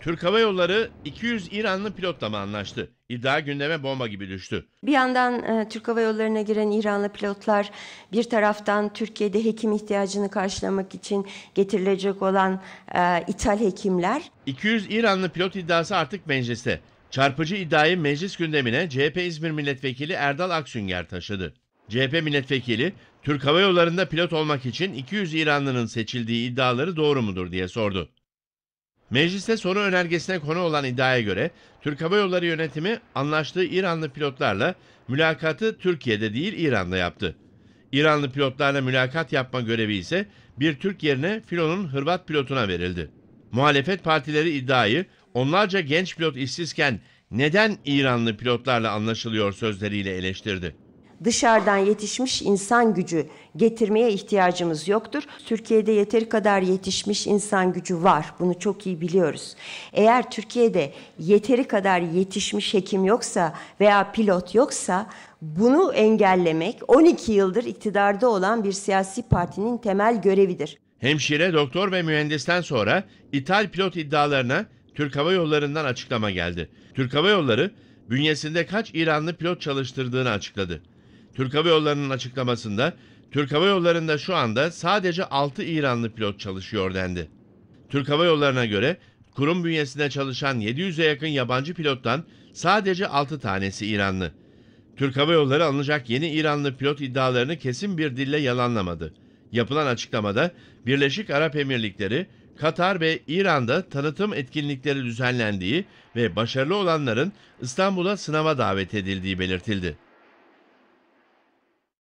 Türk Hava Yolları 200 İranlı pilotla mı anlaştı? İddia gündeme bomba gibi düştü. Bir yandan e, Türk Hava Yolları'na giren İranlı pilotlar bir taraftan Türkiye'de hekim ihtiyacını karşılamak için getirilecek olan e, ithal hekimler. 200 İranlı pilot iddiası artık mecliste. Çarpıcı iddiayı meclis gündemine CHP İzmir Milletvekili Erdal Aksünger taşıdı. CHP milletvekili Türk Hava Yolları'nda pilot olmak için 200 İranlı'nın seçildiği iddiaları doğru mudur diye sordu. Mecliste soru önergesine konu olan iddiaya göre Türk Hava Yolları yönetimi anlaştığı İranlı pilotlarla mülakatı Türkiye'de değil İran'da yaptı. İranlı pilotlarla mülakat yapma görevi ise bir Türk yerine filonun Hırvat pilotuna verildi. Muhalefet partileri iddiayı onlarca genç pilot işsizken neden İranlı pilotlarla anlaşılıyor sözleriyle eleştirdi dışarıdan yetişmiş insan gücü getirmeye ihtiyacımız yoktur. Türkiye'de yeteri kadar yetişmiş insan gücü var. Bunu çok iyi biliyoruz. Eğer Türkiye'de yeteri kadar yetişmiş hekim yoksa veya pilot yoksa bunu engellemek 12 yıldır iktidarda olan bir siyasi partinin temel görevidir. Hemşire, doktor ve mühendisten sonra ithal pilot iddialarına Türk Hava Yolları'ndan açıklama geldi. Türk Hava Yolları bünyesinde kaç İranlı pilot çalıştırdığını açıkladı. Türk Hava Yolları'nın açıklamasında Türk Hava Yolları'nda şu anda sadece 6 İranlı pilot çalışıyor dendi. Türk Hava Yolları'na göre kurum bünyesinde çalışan 700'e yakın yabancı pilottan sadece 6 tanesi İranlı. Türk Hava Yolları alınacak yeni İranlı pilot iddialarını kesin bir dille yalanlamadı. Yapılan açıklamada Birleşik Arap Emirlikleri, Katar ve İran'da tanıtım etkinlikleri düzenlendiği ve başarılı olanların İstanbul'a sınava davet edildiği belirtildi.